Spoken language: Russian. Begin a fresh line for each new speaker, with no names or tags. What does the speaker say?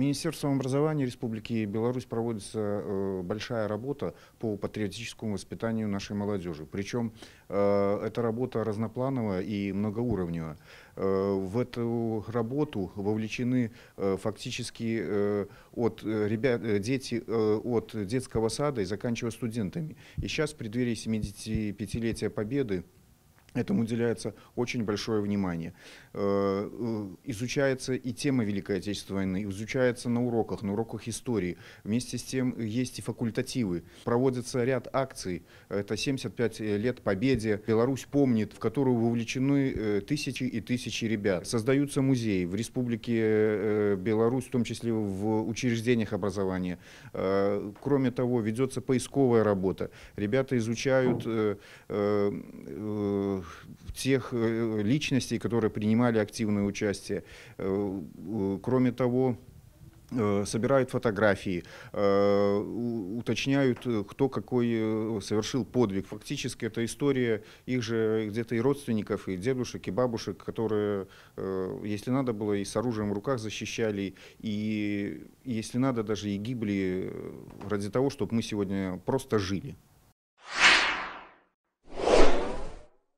Министерством образования Республики Беларусь проводится э, большая работа по патриотическому воспитанию нашей молодежи. Причем э, эта работа разноплановая и многоуровневая. Э, в эту работу вовлечены фактически от ребят, дети от детского сада и заканчивая студентами. И сейчас в преддверии 75-летия Победы Этому уделяется очень большое внимание. Э, э, изучается и тема Великой Отечественной войны, изучается на уроках, на уроках истории. Вместе с тем есть и факультативы. Проводится ряд акций. Это 75 лет Победе. Беларусь помнит, в которую вовлечены э, тысячи и тысячи ребят. Создаются музеи в Республике Беларусь, в том числе в учреждениях образования. Кроме того, ведется поисковая работа. Ребята изучают тех э, личностей, которые принимали активное участие. Э, кроме того, э, собирают фотографии, уточняют, кто какой совершил подвиг. Фактически это история их же где-то и родственников, и дедушек, и бабушек, которые, если надо было, и с оружием в руках защищали, и если надо, даже и гибли ради того, чтобы мы сегодня просто жили.